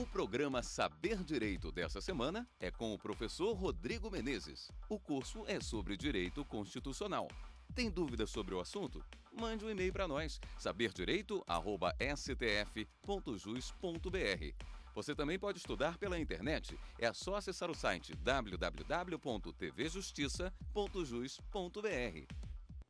O programa Saber Direito dessa semana é com o professor Rodrigo Menezes. O curso é sobre direito constitucional. Tem dúvidas sobre o assunto? Mande um e-mail para nós, saberdireito@stf.jus.br. Você também pode estudar pela internet. É só acessar o site www.tvjustiça.jus.br.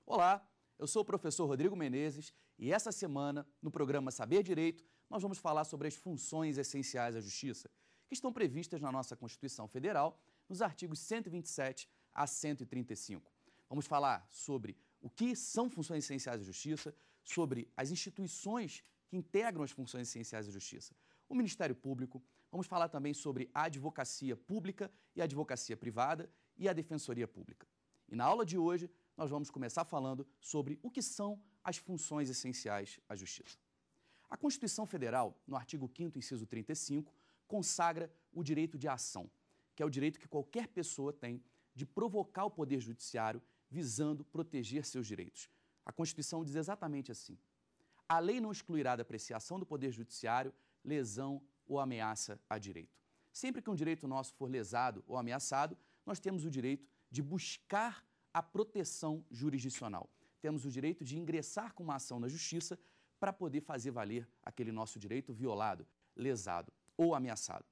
Olá, eu sou o professor Rodrigo Menezes e essa semana, no programa Saber Direito, nós vamos falar sobre as funções essenciais à justiça, que estão previstas na nossa Constituição Federal, nos artigos 127 a 135. Vamos falar sobre o que são funções essenciais à justiça, sobre as instituições que integram as funções essenciais à justiça, o Ministério Público, vamos falar também sobre a advocacia pública e a advocacia privada e a defensoria pública. E na aula de hoje, nós vamos começar falando sobre o que são as funções essenciais à justiça. A Constituição Federal, no artigo 5º, inciso 35, consagra o direito de ação, que é o direito que qualquer pessoa tem de provocar o poder judiciário visando proteger seus direitos. A Constituição diz exatamente assim: a lei não excluirá da apreciação do poder judiciário lesão ou ameaça a direito. Sempre que um direito nosso for lesado ou ameaçado, nós temos o direito de buscar a proteção jurisdicional. Temos o direito de ingressar com uma ação na justiça para poder fazer valer aquele nosso direito violado, lesado ou ameaçado.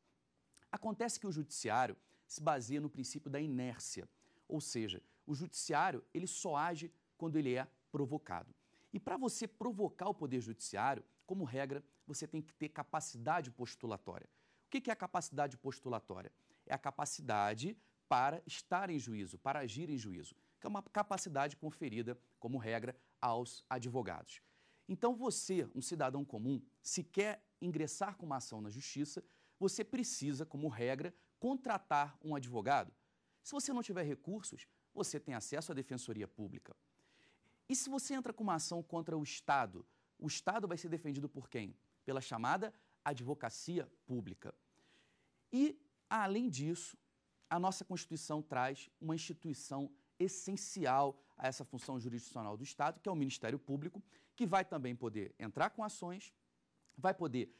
Acontece que o judiciário se baseia no princípio da inércia, ou seja, o judiciário ele só age quando ele é provocado. E para você provocar o poder judiciário, como regra, você tem que ter capacidade postulatória. O que é a capacidade postulatória? É a capacidade para estar em juízo, para agir em juízo, que é uma capacidade conferida, como regra, aos advogados. Então, você, um cidadão comum, se quer ingressar com uma ação na justiça, você precisa, como regra, contratar um advogado. Se você não tiver recursos, você tem acesso à defensoria pública. E se você entra com uma ação contra o Estado, o Estado vai ser defendido por quem? Pela chamada advocacia pública. E, além disso, a nossa Constituição traz uma instituição essencial a essa função jurisdicional do Estado, que é o Ministério Público, que vai também poder entrar com ações, vai poder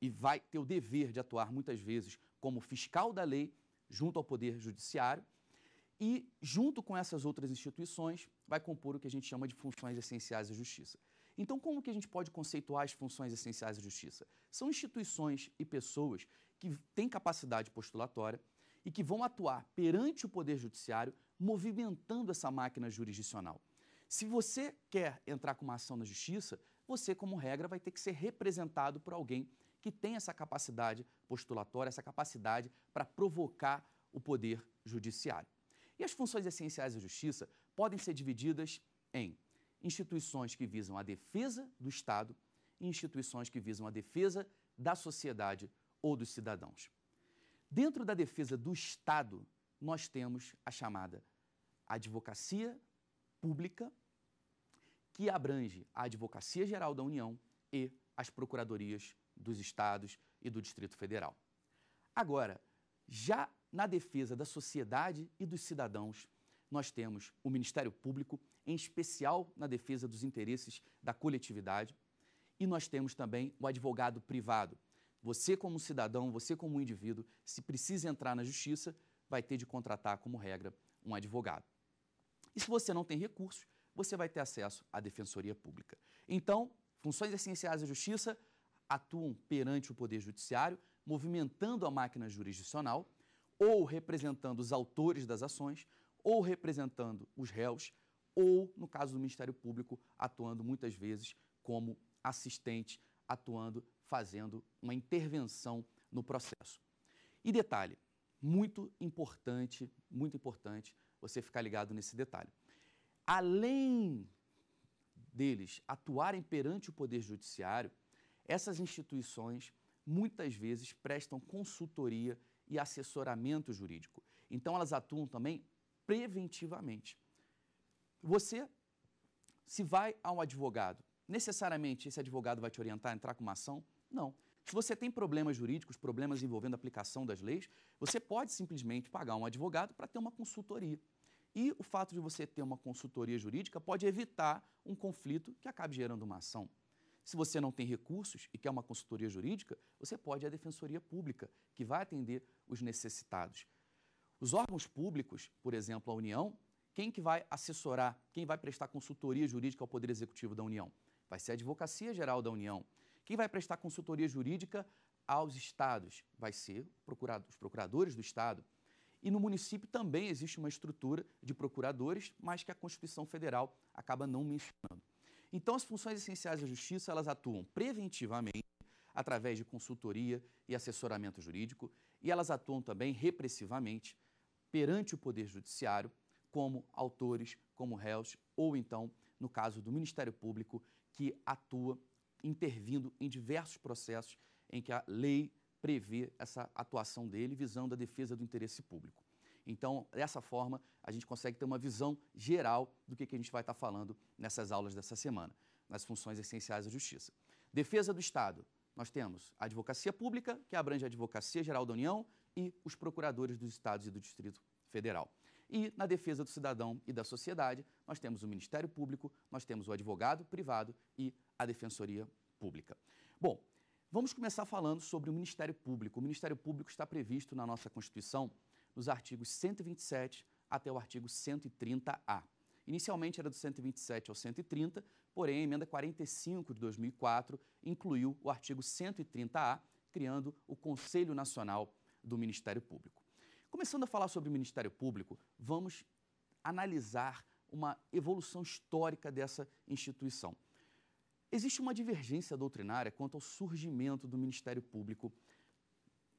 e vai ter o dever de atuar muitas vezes como fiscal da lei junto ao Poder Judiciário e, junto com essas outras instituições, vai compor o que a gente chama de funções essenciais da justiça. Então, como que a gente pode conceituar as funções essenciais da justiça? São instituições e pessoas que têm capacidade postulatória e que vão atuar perante o Poder Judiciário, movimentando essa máquina jurisdicional. Se você quer entrar com uma ação na justiça, você, como regra, vai ter que ser representado por alguém que tem essa capacidade postulatória, essa capacidade para provocar o poder judiciário. E as funções essenciais da justiça podem ser divididas em instituições que visam a defesa do Estado e instituições que visam a defesa da sociedade ou dos cidadãos. Dentro da defesa do Estado, nós temos a chamada advocacia pública que abrange a Advocacia Geral da União e as procuradorias dos estados e do Distrito Federal. Agora, já na defesa da sociedade e dos cidadãos, nós temos o Ministério Público, em especial na defesa dos interesses da coletividade, e nós temos também o advogado privado. Você, como cidadão, você, como indivíduo, se precisa entrar na justiça, vai ter de contratar, como regra, um advogado. E se você não tem recursos, você vai ter acesso à Defensoria Pública. Então, funções essenciais da Justiça atuam perante o Poder Judiciário, movimentando a máquina jurisdicional, ou representando os autores das ações, ou representando os réus, ou, no caso do Ministério Público, atuando muitas vezes como assistente, atuando, fazendo uma intervenção no processo. E detalhe, muito importante, muito importante você ficar ligado nesse detalhe além deles atuarem perante o Poder Judiciário, essas instituições muitas vezes prestam consultoria e assessoramento jurídico. Então, elas atuam também preventivamente. Você, se vai a um advogado, necessariamente esse advogado vai te orientar a entrar com uma ação? Não. Se você tem problemas jurídicos, problemas envolvendo a aplicação das leis, você pode simplesmente pagar um advogado para ter uma consultoria. E o fato de você ter uma consultoria jurídica pode evitar um conflito que acabe gerando uma ação. Se você não tem recursos e quer uma consultoria jurídica, você pode ir à Defensoria Pública, que vai atender os necessitados. Os órgãos públicos, por exemplo, a União, quem que vai assessorar, quem vai prestar consultoria jurídica ao Poder Executivo da União? Vai ser a Advocacia Geral da União. Quem vai prestar consultoria jurídica aos estados? Vai ser os procuradores do Estado. E no município também existe uma estrutura de procuradores, mas que a Constituição Federal acaba não mencionando. Então, as funções essenciais da justiça, elas atuam preventivamente, através de consultoria e assessoramento jurídico, e elas atuam também repressivamente perante o Poder Judiciário, como autores, como réus, ou então, no caso do Ministério Público, que atua intervindo em diversos processos em que a lei prevê essa atuação dele visando a defesa do interesse público. Então, dessa forma, a gente consegue ter uma visão geral do que, que a gente vai estar falando nessas aulas dessa semana, nas funções essenciais da justiça. Defesa do Estado. Nós temos a advocacia pública, que abrange a Advocacia Geral da União e os procuradores dos estados e do Distrito Federal. E na defesa do cidadão e da sociedade, nós temos o Ministério Público, nós temos o advogado privado e a Defensoria Pública. Bom, Vamos começar falando sobre o Ministério Público. O Ministério Público está previsto na nossa Constituição nos artigos 127 até o artigo 130A. Inicialmente era do 127 ao 130, porém a emenda 45 de 2004 incluiu o artigo 130A, criando o Conselho Nacional do Ministério Público. Começando a falar sobre o Ministério Público, vamos analisar uma evolução histórica dessa instituição. Existe uma divergência doutrinária quanto ao surgimento do Ministério Público,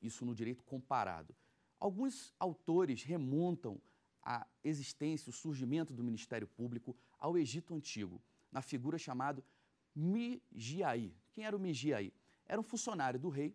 isso no direito comparado. Alguns autores remontam a existência, o surgimento do Ministério Público ao Egito Antigo, na figura chamada Migiai. Quem era o Migiai? Era um funcionário do rei,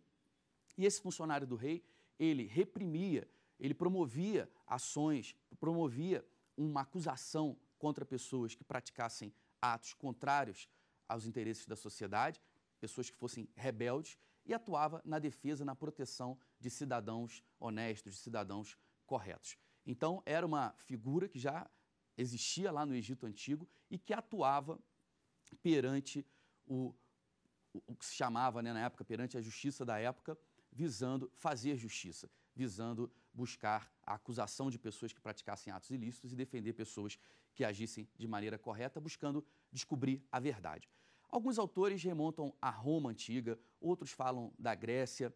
e esse funcionário do rei, ele reprimia, ele promovia ações, promovia uma acusação contra pessoas que praticassem atos contrários aos interesses da sociedade, pessoas que fossem rebeldes, e atuava na defesa, na proteção de cidadãos honestos, de cidadãos corretos. Então, era uma figura que já existia lá no Egito Antigo e que atuava perante o, o que se chamava né, na época, perante a justiça da época, visando fazer justiça, visando buscar a acusação de pessoas que praticassem atos ilícitos e defender pessoas que agissem de maneira correta, buscando descobrir a verdade. Alguns autores remontam à Roma antiga, outros falam da Grécia,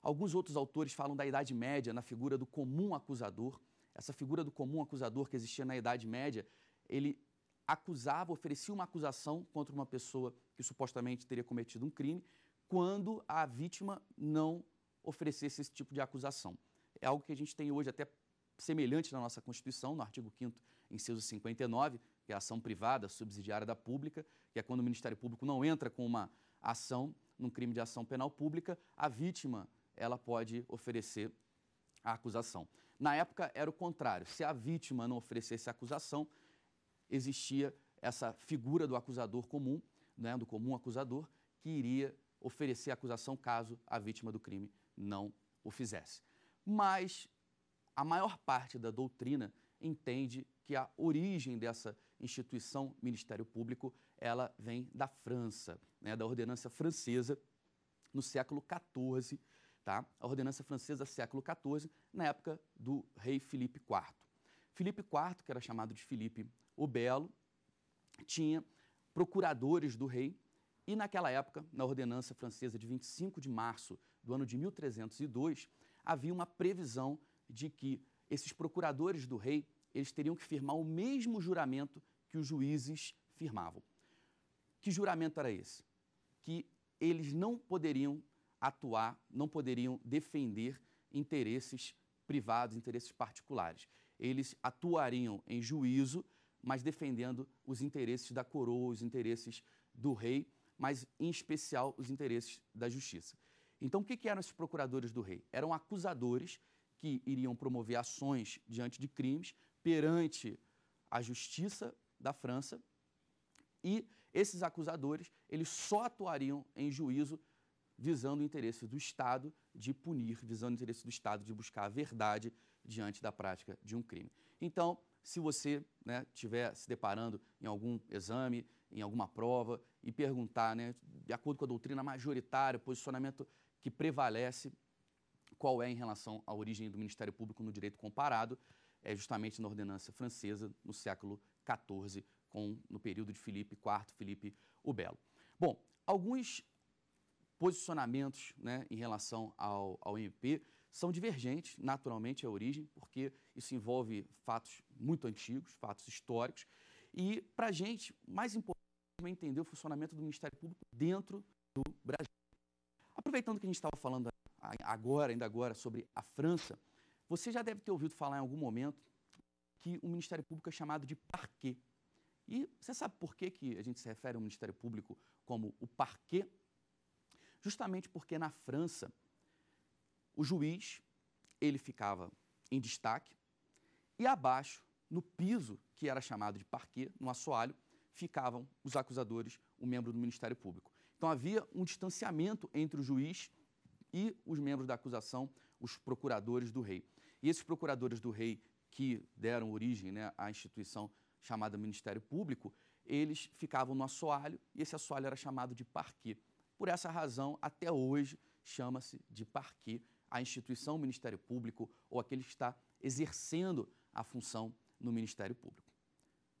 alguns outros autores falam da Idade Média na figura do comum acusador. Essa figura do comum acusador que existia na Idade Média, ele acusava, oferecia uma acusação contra uma pessoa que supostamente teria cometido um crime, quando a vítima não oferecesse esse tipo de acusação. É algo que a gente tem hoje até semelhante na nossa Constituição, no artigo 5º, inciso 59, que é a ação privada subsidiária da pública, que é quando o Ministério Público não entra com uma ação num crime de ação penal pública, a vítima ela pode oferecer a acusação. Na época era o contrário, se a vítima não oferecesse a acusação, existia essa figura do acusador comum, né, do comum acusador, que iria oferecer a acusação caso a vítima do crime não o fizesse. Mas a maior parte da doutrina entende que a origem dessa instituição Ministério Público, ela vem da França, né, da ordenança francesa no século XIV, tá? a ordenança francesa século XIV, na época do rei Filipe IV. Filipe IV, que era chamado de Filipe o Belo, tinha procuradores do rei e naquela época, na ordenança francesa de 25 de março do ano de 1302, havia uma previsão de que esses procuradores do rei, eles teriam que firmar o mesmo juramento que os juízes firmavam. Que juramento era esse? Que eles não poderiam atuar, não poderiam defender interesses privados, interesses particulares. Eles atuariam em juízo, mas defendendo os interesses da coroa, os interesses do rei, mas em especial os interesses da justiça. Então, o que eram esses procuradores do rei? Eram acusadores que iriam promover ações diante de crimes perante a justiça da França. E esses acusadores, eles só atuariam em juízo visando o interesse do Estado de punir, visando o interesse do Estado de buscar a verdade diante da prática de um crime. Então, se você né, estiver se deparando em algum exame, em alguma prova e perguntar, né, de acordo com a doutrina majoritária, o posicionamento que prevalece, qual é em relação à origem do Ministério Público no direito comparado, é justamente na ordenança francesa no século 14, com, no período de Felipe IV, Felipe o Belo. Bom, alguns posicionamentos né, em relação ao, ao MP são divergentes, naturalmente, é a origem, porque isso envolve fatos muito antigos, fatos históricos. E, para a gente, mais importante é entender o funcionamento do Ministério Público dentro do Brasil. Aproveitando que a gente estava falando agora, ainda agora, sobre a França, você já deve ter ouvido falar em algum momento que o Ministério Público é chamado de parquê. E você sabe por que, que a gente se refere ao Ministério Público como o parquê? Justamente porque na França, o juiz, ele ficava em destaque e abaixo, no piso, que era chamado de parquê, no assoalho, ficavam os acusadores, o membro do Ministério Público. Então havia um distanciamento entre o juiz e os membros da acusação, os procuradores do rei. E esses procuradores do rei que deram origem né, à instituição chamada Ministério Público, eles ficavam no assoalho e esse assoalho era chamado de parquê. Por essa razão, até hoje, chama-se de parquê a instituição Ministério Público ou aquele que está exercendo a função no Ministério Público.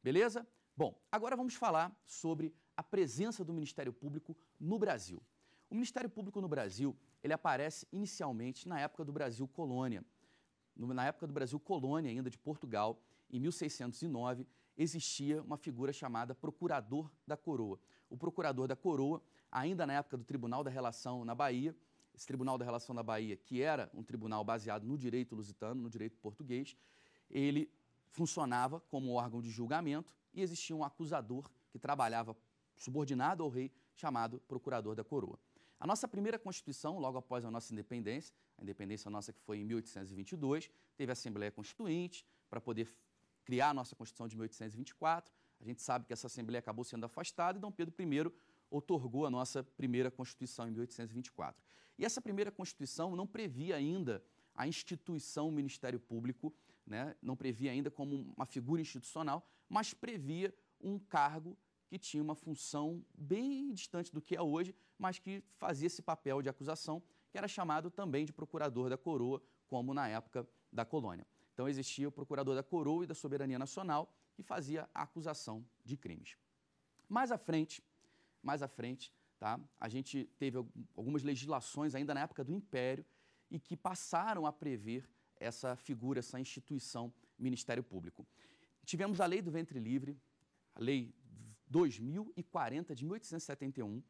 Beleza? Bom, agora vamos falar sobre a presença do Ministério Público no Brasil. O Ministério Público no Brasil, ele aparece inicialmente na época do Brasil colônia na época do Brasil colônia ainda de Portugal, em 1609, existia uma figura chamada Procurador da Coroa. O Procurador da Coroa, ainda na época do Tribunal da Relação na Bahia, esse Tribunal da Relação na Bahia, que era um tribunal baseado no direito lusitano, no direito português, ele funcionava como órgão de julgamento e existia um acusador que trabalhava subordinado ao rei, chamado Procurador da Coroa. A nossa primeira Constituição, logo após a nossa independência, a independência nossa que foi em 1822, teve a Assembleia Constituinte para poder criar a nossa Constituição de 1824. A gente sabe que essa Assembleia acabou sendo afastada e Dom Pedro I otorgou a nossa primeira Constituição em 1824. E essa primeira Constituição não previa ainda a instituição Ministério Público, né? não previa ainda como uma figura institucional, mas previa um cargo que tinha uma função bem distante do que é hoje, mas que fazia esse papel de acusação, que era chamado também de procurador da coroa, como na época da colônia. Então existia o procurador da coroa e da soberania nacional, que fazia a acusação de crimes. Mais à frente, mais à frente, tá? A gente teve algumas legislações ainda na época do Império e que passaram a prever essa figura, essa instituição Ministério Público. Tivemos a Lei do Ventre Livre, a Lei 2040 de 1871.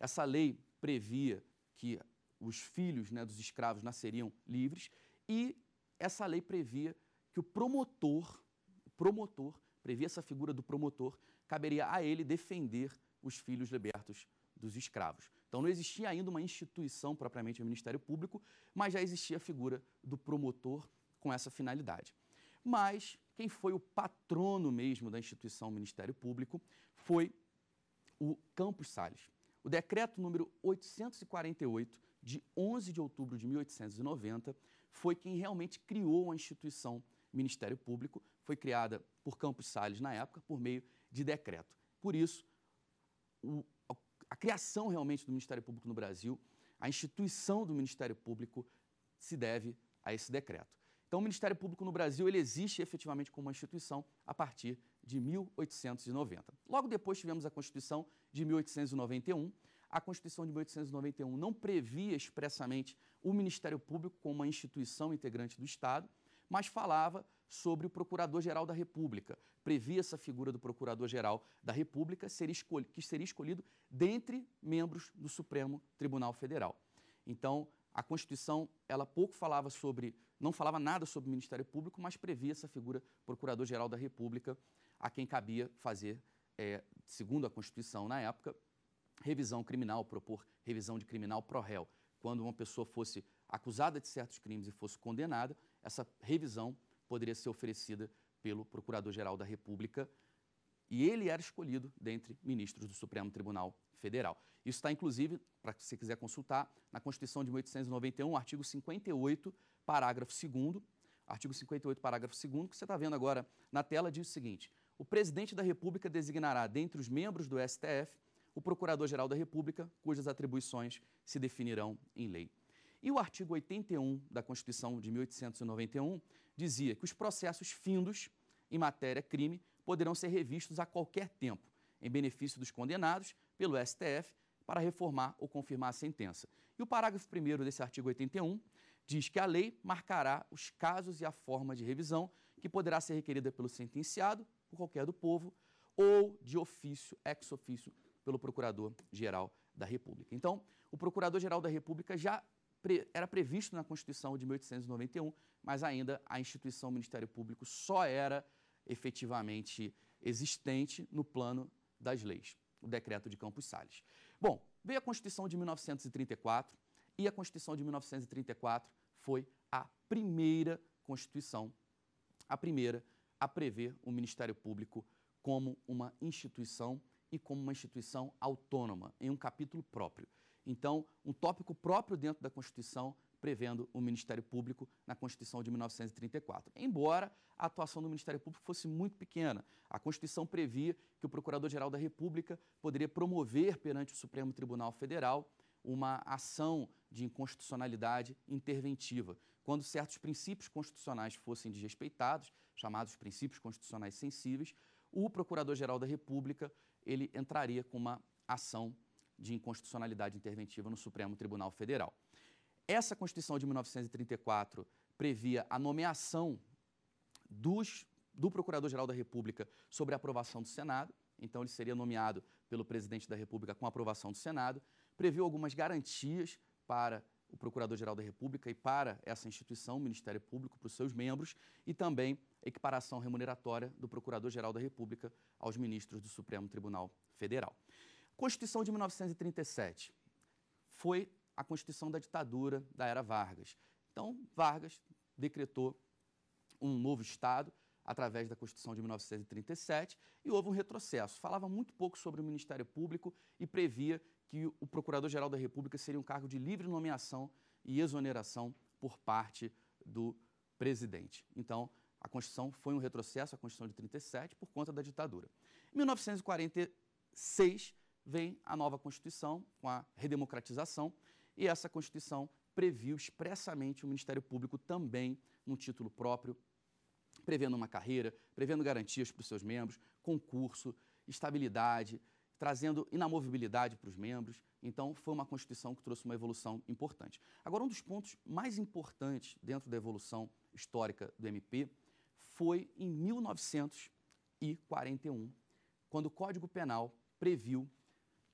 Essa lei previa que os filhos né, dos escravos nasceriam livres e essa lei previa que o promotor, promotor, previa essa figura do promotor, caberia a ele defender os filhos libertos dos escravos. Então não existia ainda uma instituição propriamente o Ministério Público, mas já existia a figura do promotor com essa finalidade. Mas quem foi o patrono mesmo da instituição Ministério Público foi o Campos Salles. O decreto número 848, de 11 de outubro de 1890, foi quem realmente criou a instituição Ministério Público, foi criada por Campos Salles na época, por meio de decreto. Por isso, o, a criação realmente do Ministério Público no Brasil, a instituição do Ministério Público se deve a esse decreto. Então, o Ministério Público no Brasil ele existe efetivamente como uma instituição a partir de 1890. Logo depois tivemos a Constituição de 1891. A Constituição de 1891 não previa expressamente o Ministério Público como uma instituição integrante do Estado, mas falava sobre o Procurador-Geral da República. Previa essa figura do Procurador-Geral da República que seria escolhido dentre membros do Supremo Tribunal Federal. Então, a Constituição, ela pouco falava sobre, não falava nada sobre o Ministério Público, mas previa essa figura Procurador-Geral da República a quem cabia fazer, é, segundo a Constituição na época, revisão criminal, propor revisão de criminal pro réu. Quando uma pessoa fosse acusada de certos crimes e fosse condenada, essa revisão poderia ser oferecida pelo Procurador-Geral da República e ele era escolhido dentre ministros do Supremo Tribunal Federal. Isso está, inclusive, para que você quiser consultar, na Constituição de 1891, artigo 58, parágrafo 2 artigo 58, parágrafo 2 que você está vendo agora na tela, diz o seguinte, o presidente da República designará, dentre os membros do STF, o Procurador-Geral da República, cujas atribuições se definirão em lei. E o artigo 81 da Constituição de 1891 dizia que os processos findos em matéria crime poderão ser revistos a qualquer tempo, em benefício dos condenados pelo STF, para reformar ou confirmar a sentença. E o parágrafo 1 desse artigo 81 diz que a lei marcará os casos e a forma de revisão que poderá ser requerida pelo sentenciado por qualquer do povo ou de ofício, ex ofício, pelo Procurador-Geral da República. Então, o Procurador-Geral da República já pre era previsto na Constituição de 1891, mas ainda a instituição Ministério Público só era efetivamente existente no plano das leis, o decreto de Campos Salles. Bom, veio a Constituição de 1934 e a Constituição de 1934 foi a primeira Constituição, a primeira a prever o Ministério Público como uma instituição e como uma instituição autônoma, em um capítulo próprio. Então, um tópico próprio dentro da Constituição prevendo o Ministério Público na Constituição de 1934. Embora a atuação do Ministério Público fosse muito pequena, a Constituição previa que o Procurador-Geral da República poderia promover perante o Supremo Tribunal Federal uma ação de inconstitucionalidade interventiva quando certos princípios constitucionais fossem desrespeitados, chamados princípios constitucionais sensíveis, o Procurador-Geral da República ele entraria com uma ação de inconstitucionalidade interventiva no Supremo Tribunal Federal. Essa Constituição de 1934 previa a nomeação dos, do Procurador-Geral da República sobre a aprovação do Senado, então ele seria nomeado pelo presidente da República com aprovação do Senado, previu algumas garantias para o Procurador-Geral da República e para essa instituição, o Ministério Público, para os seus membros, e também equiparação remuneratória do Procurador-Geral da República aos ministros do Supremo Tribunal Federal. Constituição de 1937 foi a constituição da ditadura da era Vargas. Então, Vargas decretou um novo Estado através da Constituição de 1937 e houve um retrocesso. Falava muito pouco sobre o Ministério Público e previa que o Procurador-Geral da República seria um cargo de livre nomeação e exoneração por parte do presidente. Então, a Constituição foi um retrocesso, a Constituição de 37, por conta da ditadura. Em 1946 vem a nova Constituição, com a redemocratização, e essa Constituição previu expressamente o Ministério Público também num título próprio, prevendo uma carreira, prevendo garantias para os seus membros, concurso, estabilidade, trazendo inamovibilidade para os membros. Então, foi uma Constituição que trouxe uma evolução importante. Agora, um dos pontos mais importantes dentro da evolução histórica do MP foi em 1941, quando o Código Penal previu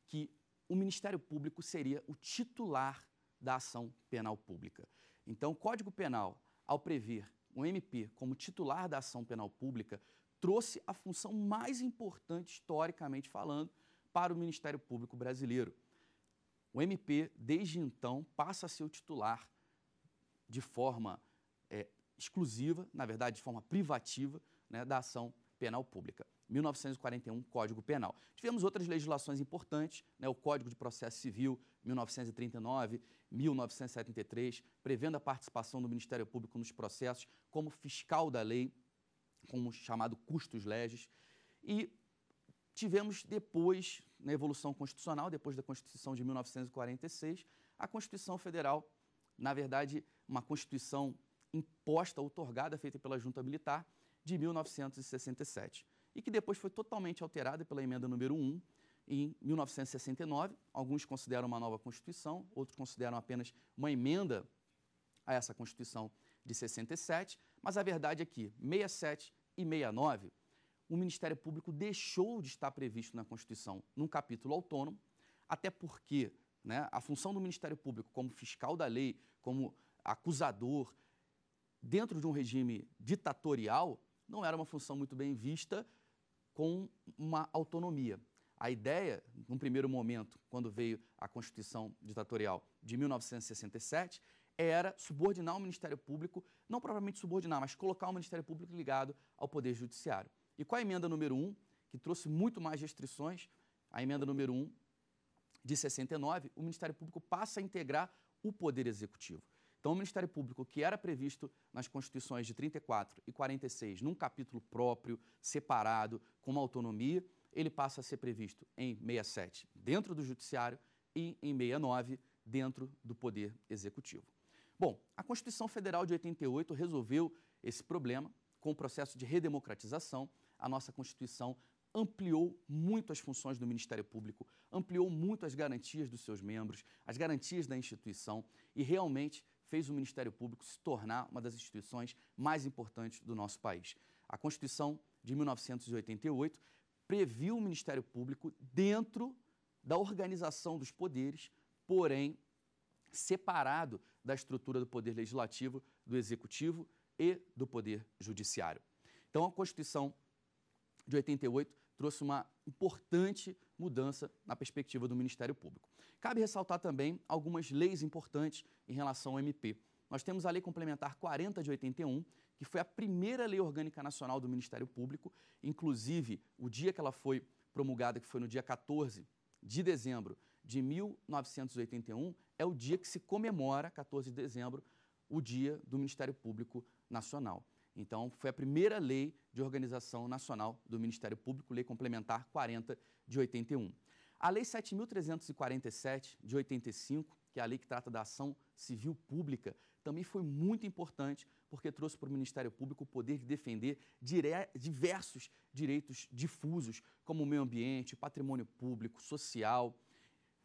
que o Ministério Público seria o titular da ação penal pública. Então, o Código Penal, ao prever o MP como titular da ação penal pública, trouxe a função mais importante historicamente falando, para o Ministério Público Brasileiro. O MP, desde então, passa a ser o titular de forma é, exclusiva, na verdade, de forma privativa, né, da ação penal pública. 1941, Código Penal. Tivemos outras legislações importantes, né, o Código de Processo Civil, 1939, 1973, prevendo a participação do Ministério Público nos processos como fiscal da lei, como chamado custos legis. E Tivemos depois, na evolução constitucional, depois da Constituição de 1946, a Constituição Federal, na verdade, uma Constituição imposta, otorgada, feita pela Junta Militar, de 1967, e que depois foi totalmente alterada pela emenda número 1 em 1969. Alguns consideram uma nova Constituição, outros consideram apenas uma emenda a essa Constituição de 67, mas a verdade é que 67 e 69 o Ministério Público deixou de estar previsto na Constituição num capítulo autônomo, até porque né, a função do Ministério Público como fiscal da lei, como acusador, dentro de um regime ditatorial, não era uma função muito bem vista com uma autonomia. A ideia, num primeiro momento, quando veio a Constituição Ditatorial de 1967, era subordinar o Ministério Público, não propriamente subordinar, mas colocar o Ministério Público ligado ao Poder Judiciário. E com a emenda número 1, que trouxe muito mais restrições, a emenda número 1 de 69, o Ministério Público passa a integrar o Poder Executivo. Então, o Ministério Público, que era previsto nas Constituições de 34 e 46, num capítulo próprio, separado, com uma autonomia, ele passa a ser previsto em 67, dentro do Judiciário, e em 69, dentro do Poder Executivo. Bom, a Constituição Federal de 88 resolveu esse problema com o processo de redemocratização, a nossa Constituição ampliou muito as funções do Ministério Público, ampliou muito as garantias dos seus membros, as garantias da instituição e realmente fez o Ministério Público se tornar uma das instituições mais importantes do nosso país. A Constituição de 1988 previu o Ministério Público dentro da organização dos poderes, porém separado da estrutura do poder legislativo, do executivo e do poder judiciário. Então a Constituição de 88 trouxe uma importante mudança na perspectiva do Ministério Público. Cabe ressaltar também algumas leis importantes em relação ao MP. Nós temos a Lei Complementar 40 de 81, que foi a primeira lei orgânica nacional do Ministério Público, inclusive o dia que ela foi promulgada, que foi no dia 14 de dezembro de 1981, é o dia que se comemora, 14 de dezembro, o dia do Ministério Público Nacional. Então, foi a primeira lei de organização nacional do Ministério Público, Lei Complementar 40 de 81. A Lei 7.347 de 85, que é a lei que trata da ação civil pública, também foi muito importante porque trouxe para o Ministério Público o poder de defender dire... diversos direitos difusos, como o meio ambiente, patrimônio público, social,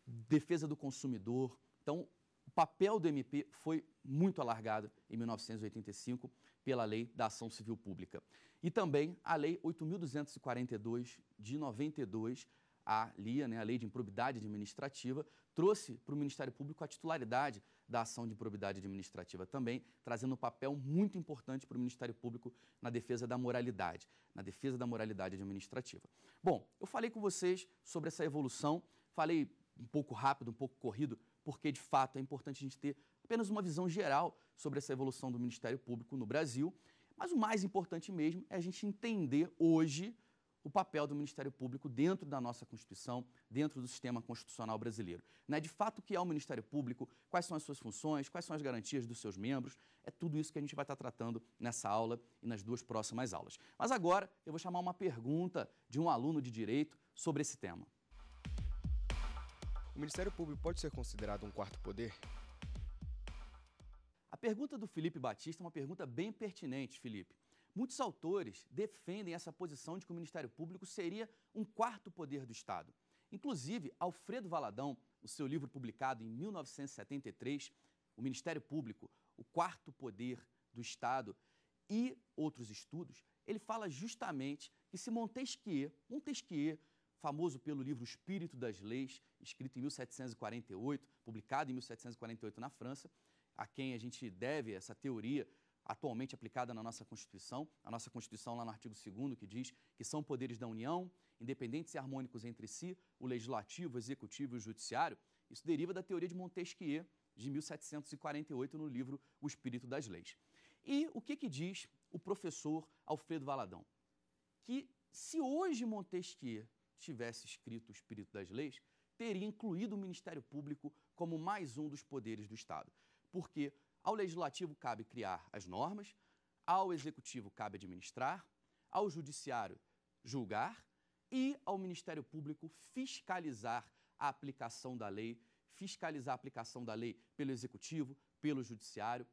defesa do consumidor. Então, o papel do MP foi muito alargado em 1985 pela Lei da Ação Civil Pública. E também a Lei 8.242 de 92, a LIA, né, a Lei de Improbidade Administrativa, trouxe para o Ministério Público a titularidade da ação de improbidade administrativa também, trazendo um papel muito importante para o Ministério Público na defesa da moralidade, na defesa da moralidade administrativa. Bom, eu falei com vocês sobre essa evolução, falei um pouco rápido, um pouco corrido, porque de fato é importante a gente ter apenas uma visão geral sobre essa evolução do Ministério Público no Brasil. Mas o mais importante mesmo é a gente entender hoje o papel do Ministério Público dentro da nossa Constituição, dentro do sistema constitucional brasileiro. Né? De fato, o que é o Ministério Público, quais são as suas funções, quais são as garantias dos seus membros, é tudo isso que a gente vai estar tratando nessa aula e nas duas próximas aulas. Mas agora eu vou chamar uma pergunta de um aluno de direito sobre esse tema. O Ministério Público pode ser considerado um quarto poder? pergunta do Felipe Batista é uma pergunta bem pertinente, Felipe. Muitos autores defendem essa posição de que o Ministério Público seria um quarto poder do Estado. Inclusive, Alfredo Valadão, o seu livro publicado em 1973, O Ministério Público, o quarto poder do Estado, e outros estudos, ele fala justamente que se Montesquieu, Montesquieu, famoso pelo livro Espírito das Leis, escrito em 1748, publicado em 1748 na França, a quem a gente deve essa teoria atualmente aplicada na nossa Constituição, a nossa Constituição lá no artigo 2 que diz que são poderes da União, independentes e harmônicos entre si, o legislativo, o executivo e o judiciário. Isso deriva da teoria de Montesquieu, de 1748, no livro O Espírito das Leis. E o que, que diz o professor Alfredo Valadão? Que se hoje Montesquieu tivesse escrito O Espírito das Leis, teria incluído o Ministério Público como mais um dos poderes do Estado porque ao legislativo cabe criar as normas, ao executivo cabe administrar, ao judiciário julgar e ao Ministério Público fiscalizar a aplicação da lei, fiscalizar a aplicação da lei pelo executivo, pelo judiciário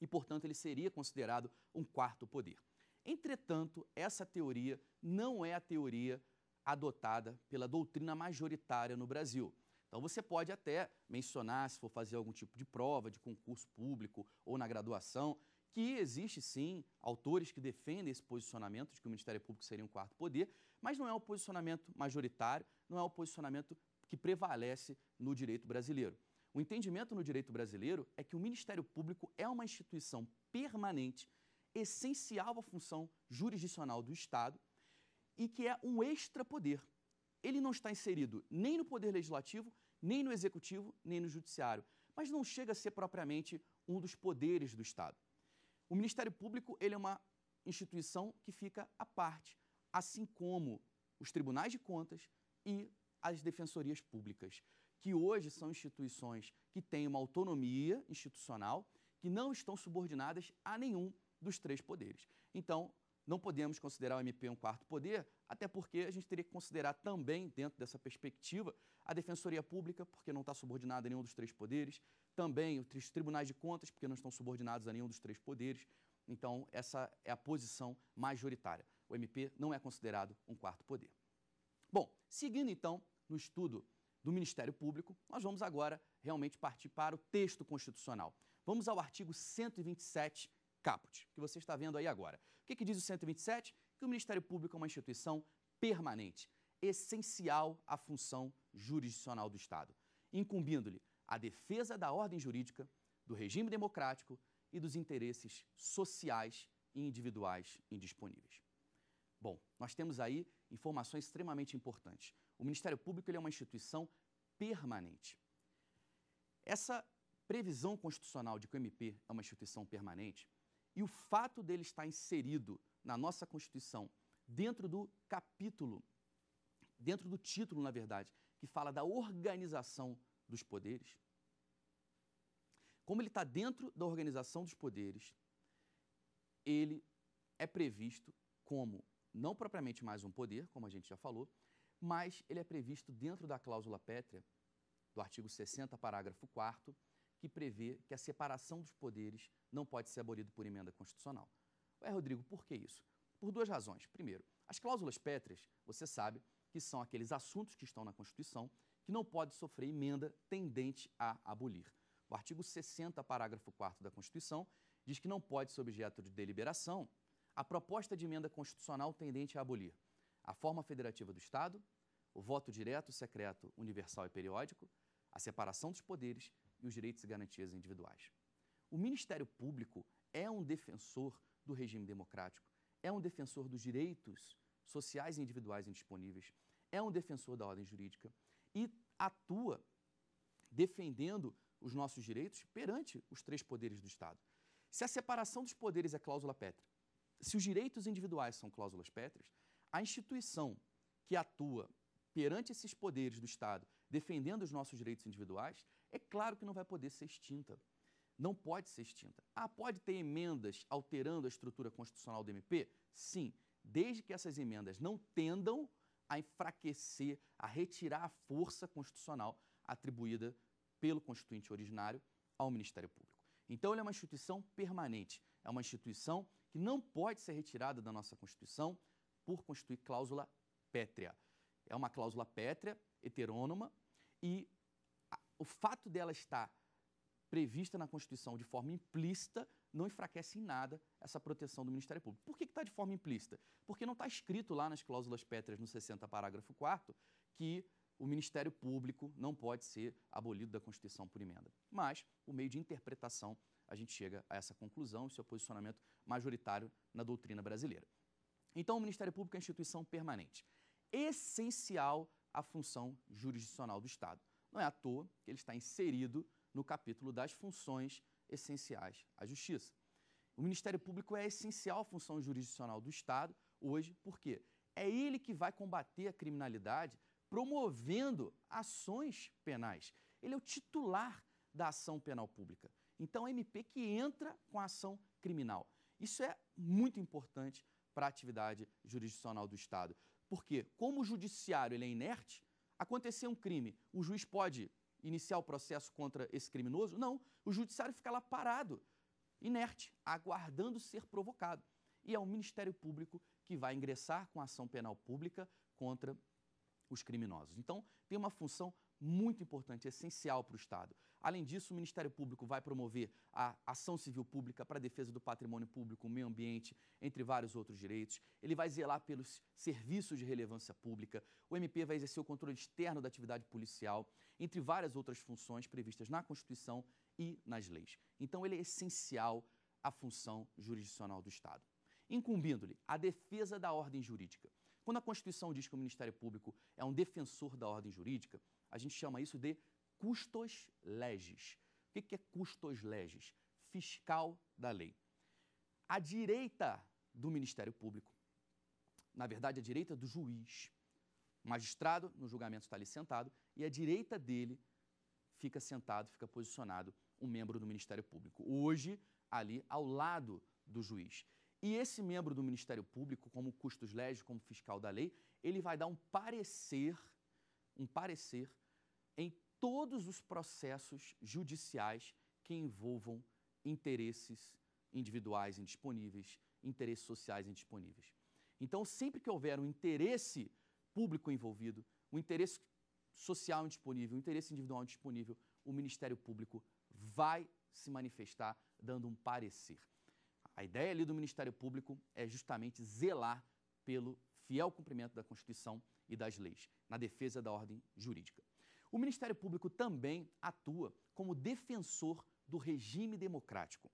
e, portanto, ele seria considerado um quarto poder. Entretanto, essa teoria não é a teoria adotada pela doutrina majoritária no Brasil. Então você pode até mencionar, se for fazer algum tipo de prova, de concurso público ou na graduação, que existe sim autores que defendem esse posicionamento de que o Ministério Público seria um quarto poder, mas não é o posicionamento majoritário, não é o posicionamento que prevalece no direito brasileiro. O entendimento no direito brasileiro é que o Ministério Público é uma instituição permanente, essencial à função jurisdicional do Estado e que é um extrapoder. Ele não está inserido nem no poder legislativo, nem no executivo, nem no judiciário, mas não chega a ser propriamente um dos poderes do Estado. O Ministério Público ele é uma instituição que fica à parte, assim como os tribunais de contas e as defensorias públicas, que hoje são instituições que têm uma autonomia institucional, que não estão subordinadas a nenhum dos três poderes. Então, não podemos considerar o MP um quarto poder, até porque a gente teria que considerar também, dentro dessa perspectiva, a Defensoria Pública, porque não está subordinada a nenhum dos três poderes, também os tribunais de contas, porque não estão subordinados a nenhum dos três poderes. Então, essa é a posição majoritária. O MP não é considerado um quarto poder. Bom, seguindo então no estudo do Ministério Público, nós vamos agora realmente partir para o texto constitucional. Vamos ao artigo 127 caput, que você está vendo aí agora. O que, que diz o 127? Que o Ministério Público é uma instituição permanente, essencial à função jurisdicional do Estado, incumbindo-lhe a defesa da ordem jurídica, do regime democrático e dos interesses sociais e individuais indisponíveis. Bom, nós temos aí informações extremamente importantes. O Ministério Público é uma instituição permanente. Essa previsão constitucional de que o MP é uma instituição permanente e o fato dele estar inserido na nossa Constituição, dentro do capítulo, dentro do título, na verdade, que fala da organização dos poderes, como ele está dentro da organização dos poderes, ele é previsto como, não propriamente mais um poder, como a gente já falou, mas ele é previsto dentro da cláusula pétrea, do artigo 60, parágrafo 4 que prevê que a separação dos poderes não pode ser abolida por emenda constitucional. Ué, Rodrigo, por que isso? Por duas razões. Primeiro, as cláusulas pétreas, você sabe, que são aqueles assuntos que estão na Constituição que não pode sofrer emenda tendente a abolir. O artigo 60, parágrafo 4 da Constituição, diz que não pode ser objeto de deliberação a proposta de emenda constitucional tendente a abolir a forma federativa do Estado, o voto direto, secreto, universal e periódico, a separação dos poderes, e os direitos e garantias individuais. O Ministério Público é um defensor do regime democrático, é um defensor dos direitos sociais e individuais indisponíveis, é um defensor da ordem jurídica e atua defendendo os nossos direitos perante os três poderes do Estado. Se a separação dos poderes é cláusula pétrea, se os direitos individuais são cláusulas pétreas, a instituição que atua perante esses poderes do Estado defendendo os nossos direitos individuais é claro que não vai poder ser extinta. Não pode ser extinta. Ah, pode ter emendas alterando a estrutura constitucional do MP? Sim, desde que essas emendas não tendam a enfraquecer, a retirar a força constitucional atribuída pelo constituinte originário ao Ministério Público. Então, ele é uma instituição permanente, é uma instituição que não pode ser retirada da nossa Constituição por constituir cláusula pétrea. É uma cláusula pétrea, heterônoma, e o fato dela estar prevista na Constituição de forma implícita não enfraquece em nada essa proteção do Ministério Público. Por que está de forma implícita? Porque não está escrito lá nas cláusulas pétreas no 60, parágrafo 4 que o Ministério Público não pode ser abolido da Constituição por emenda. Mas o meio de interpretação a gente chega a essa conclusão, esse é o posicionamento majoritário na doutrina brasileira. Então, o Ministério Público é instituição permanente, essencial à função jurisdicional do Estado. Não é à toa que ele está inserido no capítulo das funções essenciais à justiça. O Ministério Público é essencial à função jurisdicional do Estado hoje, porque é ele que vai combater a criminalidade promovendo ações penais. Ele é o titular da ação penal pública. Então, é MP que entra com a ação criminal. Isso é muito importante para a atividade jurisdicional do Estado, porque como o judiciário ele é inerte, Acontecer um crime, o juiz pode iniciar o processo contra esse criminoso? Não. O judiciário fica lá parado, inerte, aguardando ser provocado. E é o Ministério Público que vai ingressar com a ação penal pública contra os criminosos. Então, tem uma função muito importante, essencial para o Estado. Além disso, o Ministério Público vai promover a ação civil pública para a defesa do patrimônio público, o meio ambiente, entre vários outros direitos. Ele vai zelar pelos serviços de relevância pública. O MP vai exercer o controle externo da atividade policial, entre várias outras funções previstas na Constituição e nas leis. Então, ele é essencial à função jurisdicional do Estado. Incumbindo-lhe a defesa da ordem jurídica. Quando a Constituição diz que o Ministério Público é um defensor da ordem jurídica, a gente chama isso de custos legis. O que é custos legis? Fiscal da lei. A direita do Ministério Público, na verdade, a direita do juiz, o magistrado no julgamento está ali sentado e à direita dele fica sentado, fica posicionado um membro do Ministério Público. Hoje, ali ao lado do juiz. E esse membro do Ministério Público, como custos legis, como fiscal da lei, ele vai dar um parecer, um parecer em todos os processos judiciais que envolvam interesses individuais indisponíveis, interesses sociais indisponíveis. Então, sempre que houver um interesse público envolvido, um interesse social indisponível, um interesse individual indisponível, o Ministério Público vai se manifestar dando um parecer. A ideia ali do Ministério Público é justamente zelar pelo fiel cumprimento da Constituição e das leis, na defesa da ordem jurídica. O Ministério Público também atua como defensor do regime democrático.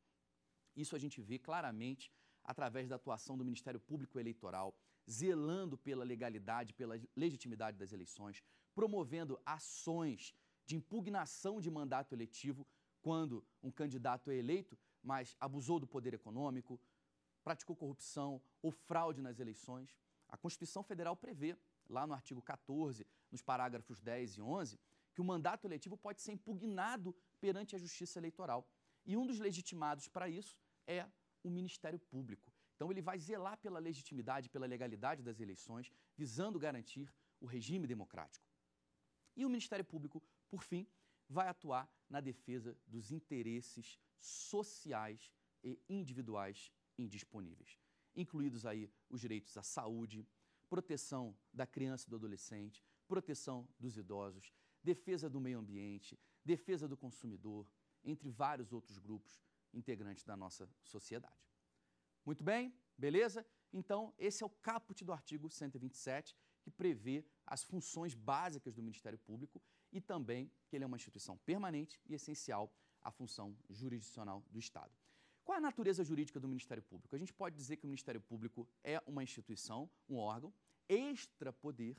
Isso a gente vê claramente através da atuação do Ministério Público Eleitoral, zelando pela legalidade, pela legitimidade das eleições, promovendo ações de impugnação de mandato eletivo quando um candidato é eleito, mas abusou do poder econômico, praticou corrupção ou fraude nas eleições. A Constituição Federal prevê, lá no artigo 14 nos parágrafos 10 e 11, que o mandato eletivo pode ser impugnado perante a Justiça Eleitoral. E um dos legitimados para isso é o Ministério Público. Então, ele vai zelar pela legitimidade, pela legalidade das eleições, visando garantir o regime democrático. E o Ministério Público, por fim, vai atuar na defesa dos interesses sociais e individuais indisponíveis, incluídos aí os direitos à saúde, proteção da criança e do adolescente, proteção dos idosos, defesa do meio ambiente, defesa do consumidor, entre vários outros grupos integrantes da nossa sociedade. Muito bem, beleza? Então, esse é o caput do artigo 127, que prevê as funções básicas do Ministério Público e também que ele é uma instituição permanente e essencial à função jurisdicional do Estado. Qual é a natureza jurídica do Ministério Público? A gente pode dizer que o Ministério Público é uma instituição, um órgão extra-poder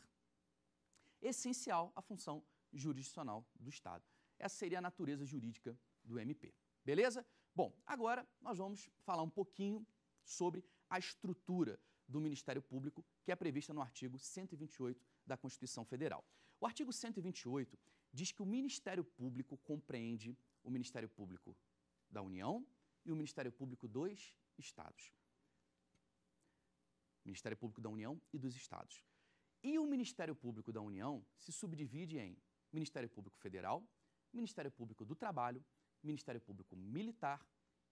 essencial à função jurisdicional do Estado. Essa seria a natureza jurídica do MP. Beleza? Bom, agora nós vamos falar um pouquinho sobre a estrutura do Ministério Público, que é prevista no artigo 128 da Constituição Federal. O artigo 128 diz que o Ministério Público compreende o Ministério Público da União e o Ministério Público dos Estados. Ministério Público da União e dos Estados. E o Ministério Público da União se subdivide em Ministério Público Federal, Ministério Público do Trabalho, Ministério Público Militar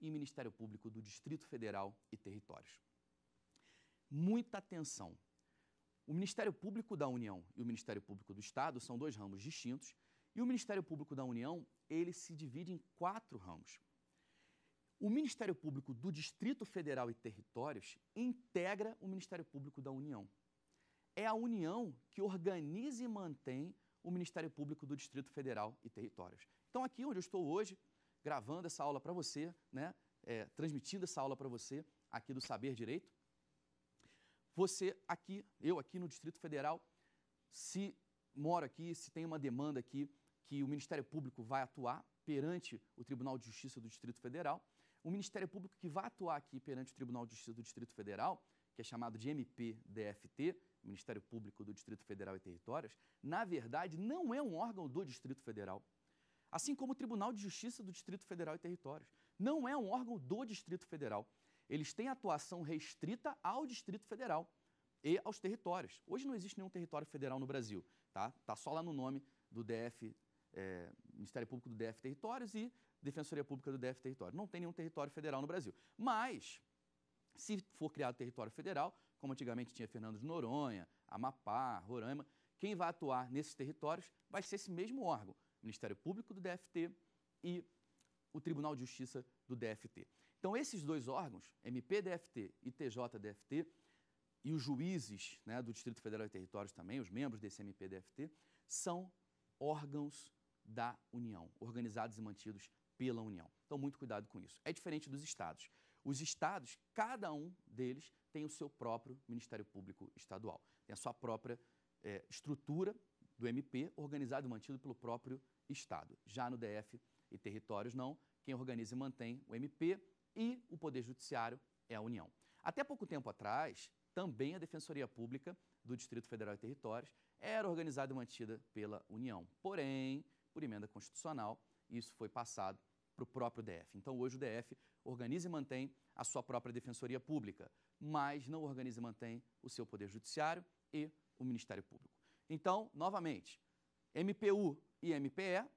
e Ministério Público do Distrito Federal e Territórios. Muita atenção. O Ministério Público da União e o Ministério Público do Estado são dois ramos distintos, e o Ministério Público da União, ele se divide em quatro ramos. O Ministério Público do Distrito Federal e Territórios integra o Ministério Público da União é a União que organiza e mantém o Ministério Público do Distrito Federal e Territórios. Então, aqui onde eu estou hoje, gravando essa aula para você, né, é, transmitindo essa aula para você, aqui do Saber Direito, você aqui, eu aqui no Distrito Federal, se moro aqui, se tem uma demanda aqui que o Ministério Público vai atuar perante o Tribunal de Justiça do Distrito Federal, o Ministério Público que vai atuar aqui perante o Tribunal de Justiça do Distrito Federal, que é chamado de MPDFT, Ministério Público do Distrito Federal e Territórios, na verdade, não é um órgão do Distrito Federal. Assim como o Tribunal de Justiça do Distrito Federal e Territórios. Não é um órgão do Distrito Federal. Eles têm atuação restrita ao Distrito Federal e aos territórios. Hoje não existe nenhum território federal no Brasil, tá? Tá só lá no nome do DF, é, eh, Ministério Público do DF Territórios e Defensoria Pública do DF Territórios. Não tem nenhum território federal no Brasil. Mas, se for criado território federal, como antigamente tinha Fernando de Noronha, Amapá, Roraima. Quem vai atuar nesses territórios vai ser esse mesmo órgão, Ministério Público do DFT e o Tribunal de Justiça do DFT. Então, esses dois órgãos, MPDFT e TJDFT, e os juízes né, do Distrito Federal e Territórios também, os membros desse MPDFT, são órgãos da União, organizados e mantidos pela União. Então, muito cuidado com isso. É diferente dos estados. Os estados, cada um deles, tem o seu próprio Ministério Público Estadual, tem a sua própria é, estrutura do MP, organizado e mantido pelo próprio Estado. Já no DF e territórios, não. Quem organiza e mantém o MP e o Poder Judiciário é a União. Até pouco tempo atrás, também a Defensoria Pública do Distrito Federal e Territórios era organizada e mantida pela União. Porém, por emenda constitucional, isso foi passado para o próprio DF. Então, hoje o DF organiza e mantém a sua própria defensoria pública, mas não organiza e mantém o seu poder judiciário e o Ministério Público. Então, novamente, MPU e MPE,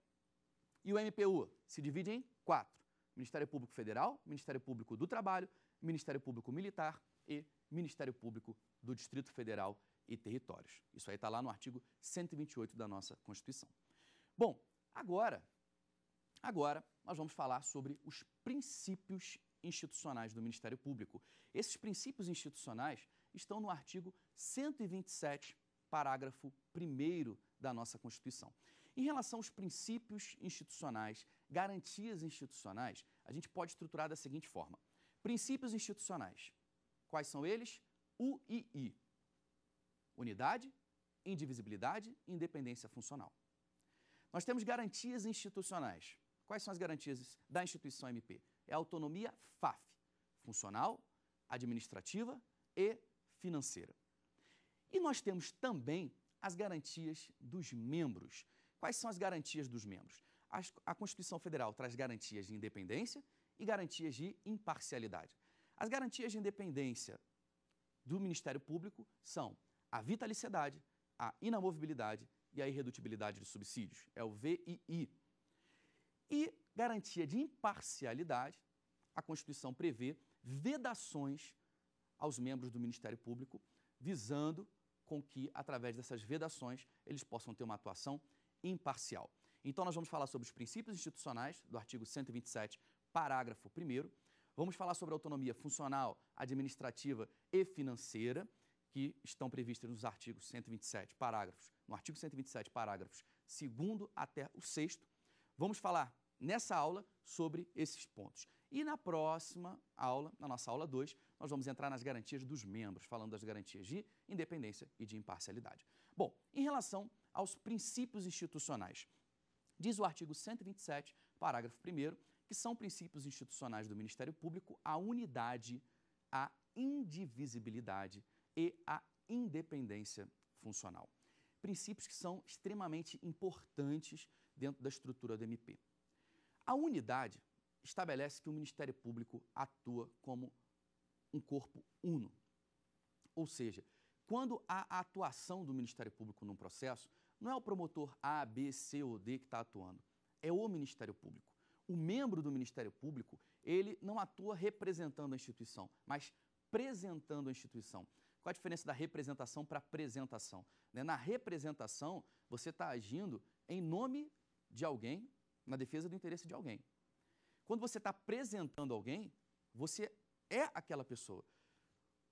e o MPU se divide em quatro: Ministério Público Federal, Ministério Público do Trabalho, Ministério Público Militar e Ministério Público do Distrito Federal e Territórios. Isso aí está lá no artigo 128 da nossa Constituição. Bom, agora Agora, nós vamos falar sobre os princípios institucionais do Ministério Público. Esses princípios institucionais estão no artigo 127, parágrafo 1 da nossa Constituição. Em relação aos princípios institucionais, garantias institucionais, a gente pode estruturar da seguinte forma: princípios institucionais. Quais são eles? UII. Unidade, indivisibilidade e independência funcional. Nós temos garantias institucionais. Quais são as garantias da instituição MP? É a autonomia FAF, funcional, administrativa e financeira. E nós temos também as garantias dos membros. Quais são as garantias dos membros? A Constituição Federal traz garantias de independência e garantias de imparcialidade. As garantias de independência do Ministério Público são a vitaliciedade, a inamovibilidade e a irredutibilidade de subsídios. É o VII. E garantia de imparcialidade, a Constituição prevê vedações aos membros do Ministério Público, visando com que, através dessas vedações, eles possam ter uma atuação imparcial. Então, nós vamos falar sobre os princípios institucionais do artigo 127, parágrafo 1. Vamos falar sobre a autonomia funcional, administrativa e financeira, que estão previstas nos artigos 127, parágrafos, no artigo 127, parágrafos 2 até o 6. Vamos falar nessa aula sobre esses pontos. E na próxima aula, na nossa aula 2, nós vamos entrar nas garantias dos membros, falando das garantias de independência e de imparcialidade. Bom, em relação aos princípios institucionais, diz o artigo 127, parágrafo 1, que são princípios institucionais do Ministério Público a unidade, a indivisibilidade e a independência funcional. Princípios que são extremamente importantes dentro da estrutura do MP. A unidade estabelece que o Ministério Público atua como um corpo uno. Ou seja, quando há atuação do Ministério Público num processo, não é o promotor A, B, C ou D que está atuando, é o Ministério Público. O membro do Ministério Público, ele não atua representando a instituição, mas apresentando a instituição. Qual a diferença da representação para apresentação? Né, na representação, você está agindo em nome de alguém na defesa do interesse de alguém. Quando você está apresentando alguém, você é aquela pessoa.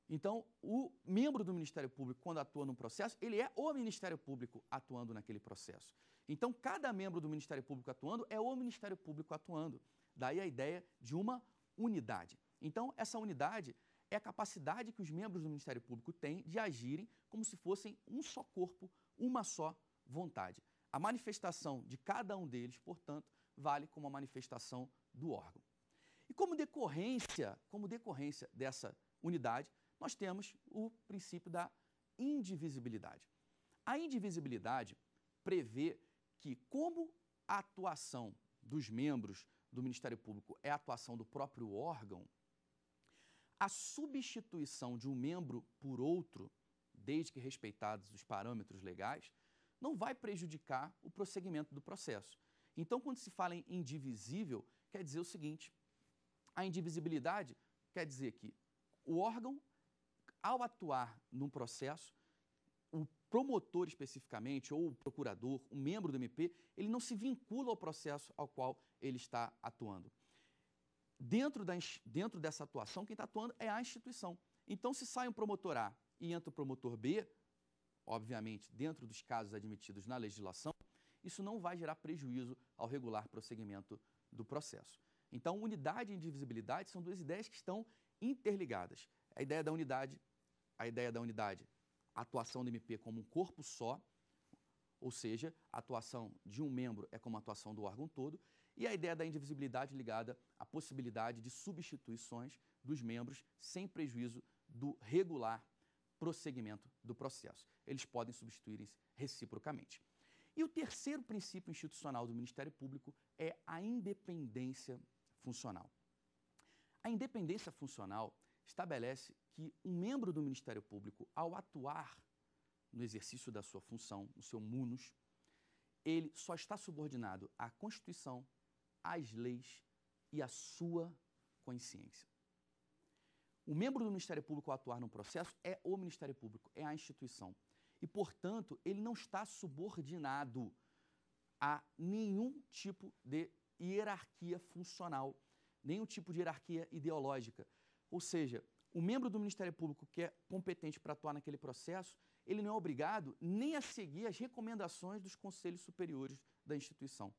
Então, o membro do Ministério Público, quando atua num processo, ele é o Ministério Público atuando naquele processo. Então, cada membro do Ministério Público atuando é o Ministério Público atuando. Daí a ideia de uma unidade. Então, essa unidade é a capacidade que os membros do Ministério Público têm de agirem como se fossem um só corpo, uma só vontade. A manifestação de cada um deles, portanto, vale como a manifestação do órgão. E como decorrência, como decorrência dessa unidade, nós temos o princípio da indivisibilidade. A indivisibilidade prevê que como a atuação dos membros do Ministério Público é a atuação do próprio órgão, a substituição de um membro por outro, desde que respeitados os parâmetros legais, não vai prejudicar o prosseguimento do processo. Então, quando se fala em indivisível, quer dizer o seguinte: a indivisibilidade quer dizer que o órgão, ao atuar num processo, o promotor especificamente, ou o procurador, o membro do MP, ele não se vincula ao processo ao qual ele está atuando. Dentro, da, dentro dessa atuação, quem está atuando é a instituição. Então, se sai um promotor A e entra o promotor B, obviamente, dentro dos casos admitidos na legislação, isso não vai gerar prejuízo ao regular prosseguimento do processo. Então, unidade e indivisibilidade são duas ideias que estão interligadas. A ideia da unidade, a ideia da unidade, atuação do MP como um corpo só, ou seja, a atuação de um membro é como a atuação do órgão todo, e a ideia da indivisibilidade ligada à possibilidade de substituições dos membros sem prejuízo do regular prosseguimento do processo. Eles podem substituir se reciprocamente. E o terceiro princípio institucional do Ministério Público é a independência funcional. A independência funcional estabelece que um membro do Ministério Público, ao atuar no exercício da sua função, no seu munus, ele só está subordinado à Constituição, às leis e à sua consciência. O membro do Ministério Público ao atuar no processo é o Ministério Público, é a instituição. E, portanto, ele não está subordinado a nenhum tipo de hierarquia funcional, nenhum tipo de hierarquia ideológica. Ou seja, o membro do Ministério Público que é competente para atuar naquele processo, ele não é obrigado nem a seguir as recomendações dos conselhos superiores da instituição.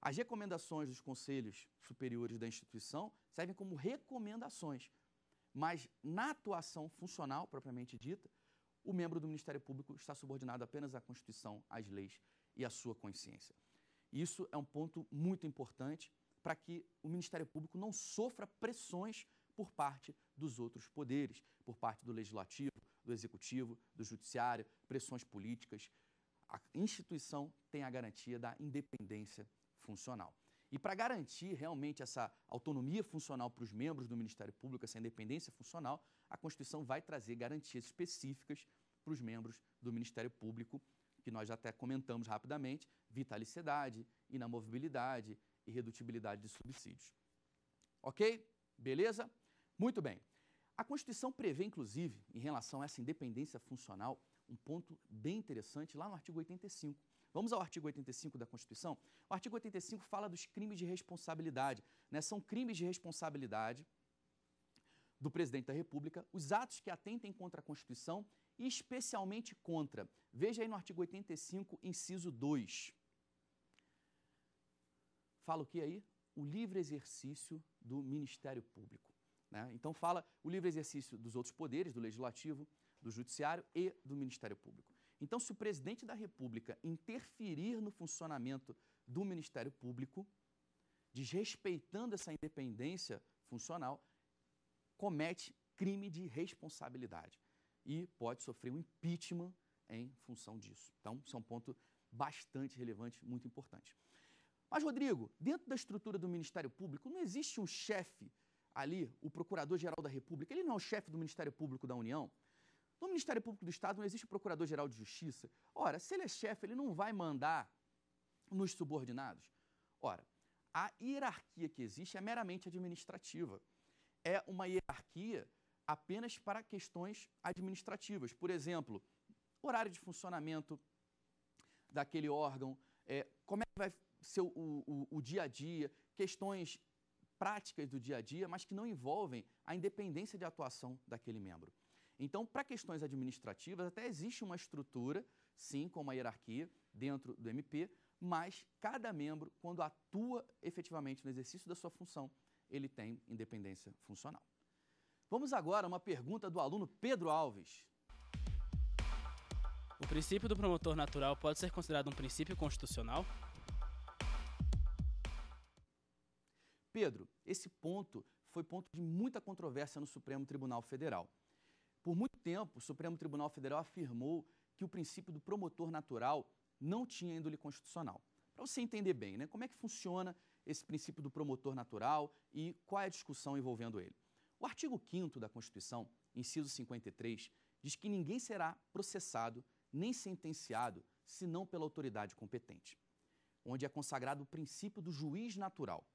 As recomendações dos conselhos superiores da instituição servem como recomendações. Mas na atuação funcional propriamente dita, o membro do Ministério Público está subordinado apenas à Constituição, às leis e à sua consciência. Isso é um ponto muito importante para que o Ministério Público não sofra pressões por parte dos outros poderes, por parte do Legislativo, do Executivo, do Judiciário, pressões políticas. A instituição tem a garantia da independência funcional. E para garantir realmente essa autonomia funcional para os membros do Ministério Público, essa independência funcional, a Constituição vai trazer garantias específicas para os membros do Ministério Público, que nós já até comentamos rapidamente, vitaliciedade, inamovibilidade, irredutibilidade de subsídios. Ok? Beleza? Muito bem. A Constituição prevê, inclusive, em relação a essa independência funcional, um ponto bem interessante lá no artigo 85. Vamos ao artigo 85 da Constituição? O artigo 85 fala dos crimes de responsabilidade. Né? São crimes de responsabilidade do presidente da República os atos que atentem contra a Constituição e especialmente contra. Veja aí no artigo 85, inciso 2. Fala o que aí? O livre exercício do Ministério Público. Né? Então, fala o livre exercício dos outros poderes, do Legislativo, do Judiciário e do Ministério Público. Então, se o presidente da República interferir no funcionamento do Ministério Público, desrespeitando essa independência funcional, comete crime de responsabilidade e pode sofrer um impeachment em função disso. Então, isso é um ponto bastante relevante, muito importante. Mas, Rodrigo, dentro da estrutura do Ministério Público, não existe um chefe ali, o Procurador-Geral da República. Ele não é o chefe do Ministério Público da União. No Ministério Público do Estado não existe Procurador-Geral de Justiça. Ora, se ele é chefe, ele não vai mandar nos subordinados. Ora, a hierarquia que existe é meramente administrativa. É uma hierarquia apenas para questões administrativas. Por exemplo, horário de funcionamento daquele órgão, é, como é que vai ser o, o, o dia a dia, questões práticas do dia a dia, mas que não envolvem a independência de atuação daquele membro. Então, para questões administrativas, até existe uma estrutura, sim, com uma hierarquia dentro do MP, mas cada membro, quando atua efetivamente no exercício da sua função, ele tem independência funcional. Vamos agora a uma pergunta do aluno Pedro Alves. O princípio do promotor natural pode ser considerado um princípio constitucional? Pedro, esse ponto foi ponto de muita controvérsia no Supremo Tribunal Federal. Por muito tempo, o Supremo Tribunal Federal afirmou que o princípio do promotor natural não tinha índole constitucional. Para você entender bem, né, como é que funciona esse princípio do promotor natural e qual é a discussão envolvendo ele. O artigo 5 da Constituição, inciso 53, diz que ninguém será processado nem sentenciado senão pela autoridade competente, onde é consagrado o princípio do juiz natural.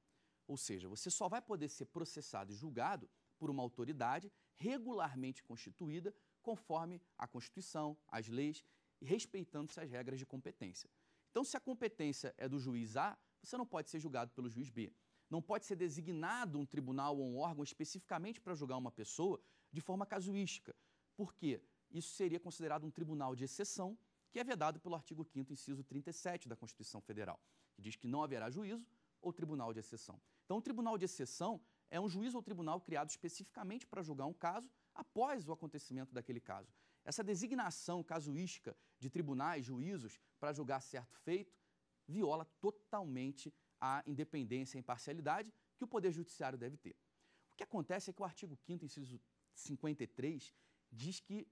Ou seja, você só vai poder ser processado e julgado por uma autoridade regularmente constituída, conforme a Constituição, as leis, respeitando-se as regras de competência. Então, se a competência é do juiz A, você não pode ser julgado pelo juiz B. Não pode ser designado um tribunal ou um órgão especificamente para julgar uma pessoa de forma casuística. Por quê? Isso seria considerado um tribunal de exceção, que é vedado pelo artigo 5 inciso 37 da Constituição Federal, que diz que não haverá juízo ou tribunal de exceção. Então, o tribunal de exceção é um juiz ou tribunal criado especificamente para julgar um caso após o acontecimento daquele caso. Essa designação casuística de tribunais, juízos, para julgar certo feito, viola totalmente a independência e imparcialidade que o Poder Judiciário deve ter. O que acontece é que o artigo 5, inciso 53, diz que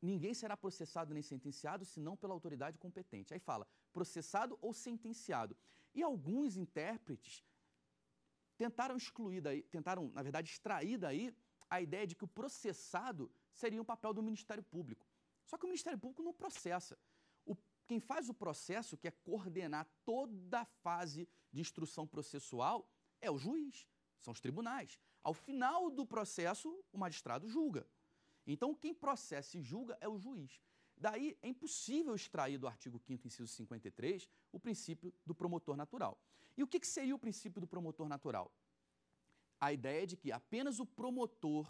ninguém será processado nem sentenciado senão pela autoridade competente. Aí fala processado ou sentenciado. E alguns intérpretes tentaram excluir daí, tentaram, na verdade, extrair daí a ideia de que o processado seria o um papel do Ministério Público. Só que o Ministério Público não processa. O, quem faz o processo, que é coordenar toda a fase de instrução processual, é o juiz, são os tribunais. Ao final do processo, o magistrado julga. Então, quem processa e julga é o juiz. Daí é impossível extrair do artigo 5 inciso 53, o princípio do promotor natural. E o que, que seria o princípio do promotor natural? A ideia é de que apenas o promotor